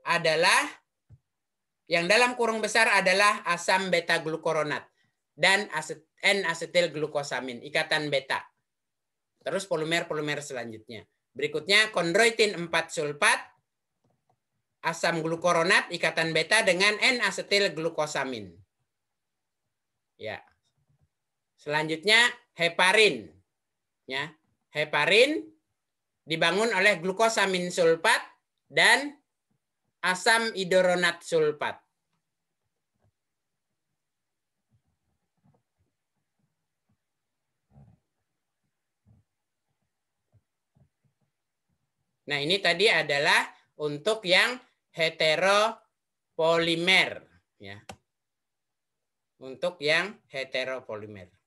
adalah yang dalam kurung besar adalah asam beta glukoronat dan N asetil glukosamin, ikatan beta. Terus polimer-polimer selanjutnya. Berikutnya kondroitin 4 sulfat asam glukoronat ikatan beta dengan N asetil glukosamin. Ya. Selanjutnya heparin. Ya. Heparin dibangun oleh glukosamin sulfat dan asam hidronat sulfat. Nah, ini tadi adalah untuk yang heteropolimer ya. Untuk yang heteropolimer.